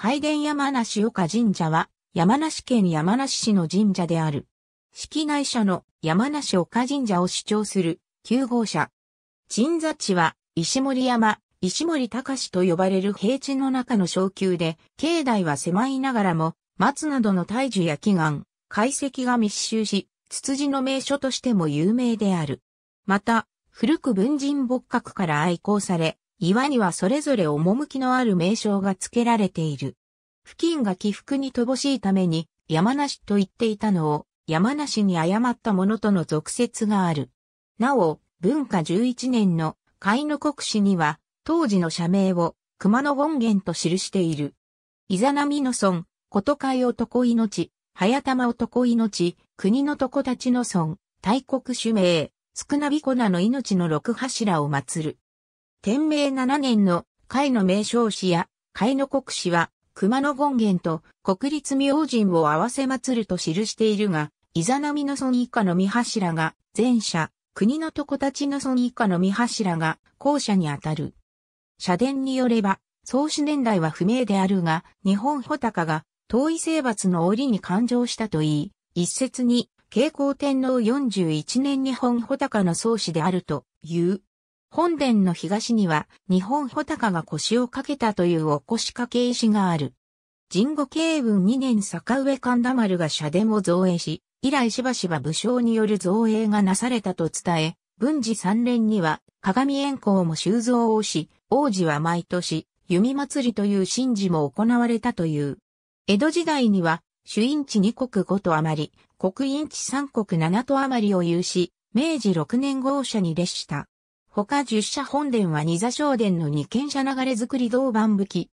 拝殿山梨岡神社は、山梨県山梨市の神社である。式内社の山梨岡神社を主張する9号社。鎮座地は、石森山、石森隆と呼ばれる平地の中の小丘で、境内は狭いながらも、松などの大樹や祈願、懐石が密集し、ツツジの名所としても有名である。また、古く文人牧閣から愛好され、岩にはそれぞれ趣のある名称が付けられている。付近が起伏に乏しいために、山梨と言っていたのを、山梨に誤ったものとの俗説がある。なお、文化11年の海の国史には、当時の社名を熊野権現と記している。イザナミの村、こと海男命、早玉男命、国の床たちの村、大国主名、つくなびこなの命の六柱を祀る。天明7年の海の名称史や海の国史は、熊野権現と国立明神を合わせ祀ると記しているが、イザナミの村以下の見柱が前者、国の床たちの村以下の見柱が後者にあたる。社殿によれば、創始年代は不明であるが、日本穂高が遠い征伐の折に勘定したといい、一説に、慶光天皇41年日本穂高の創始であるという。本殿の東には日本穂高が腰をかけたというお腰掛け石がある。神護慶文2年坂上神田丸が社殿を造営し、以来しばしば武将による造営がなされたと伝え、文治三連には鏡円光も修造をし、王子は毎年弓祭りという神事も行われたという。江戸時代には主因地2国5と余り、国因地3国7と余りを有し、明治6年号車に列した。他10社本殿は二座商殿の二軒者流れ作り銅板武器。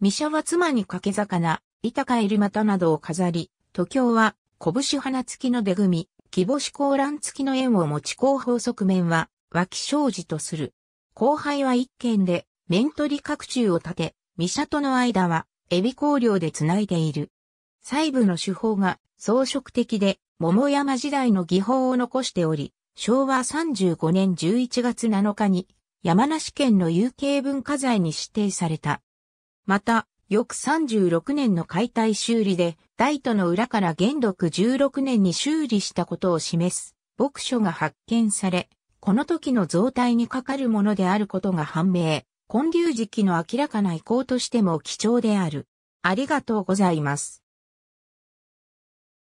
三社は妻に掛け魚、板かえる股などを飾り、東京は拳花付きの出組、木星高欄付きの縁を持ち後方側面は脇障子とする。後輩は一軒で面取り各中を立て、三社との間はエビ香料で繋いでいる。細部の手法が装飾的で、桃山時代の技法を残しており、昭和35年11月7日に山梨県の有形文化財に指定された。また、翌36年の解体修理で、大都の裏から元禄16年に修理したことを示す、牧書が発見され、この時の造体にかかるものであることが判明、建立時期の明らかな意向としても貴重である。ありがとうございます。